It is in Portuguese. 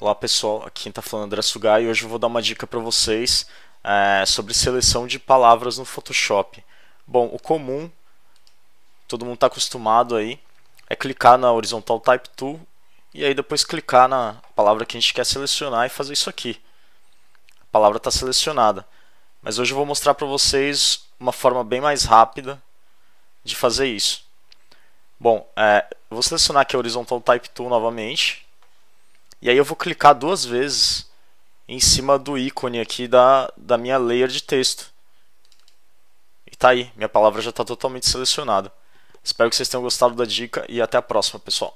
Olá pessoal, aqui quem está falando é André Sugai e hoje eu vou dar uma dica para vocês é, sobre seleção de palavras no Photoshop. Bom, o comum, todo mundo está acostumado aí, é clicar na horizontal Type Tool e aí depois clicar na palavra que a gente quer selecionar e fazer isso aqui. A palavra está selecionada, mas hoje eu vou mostrar para vocês uma forma bem mais rápida de fazer isso. Bom, é, vou selecionar aqui a horizontal Type Tool novamente e aí eu vou clicar duas vezes em cima do ícone aqui da, da minha layer de texto. E tá aí, minha palavra já está totalmente selecionada. Espero que vocês tenham gostado da dica e até a próxima, pessoal.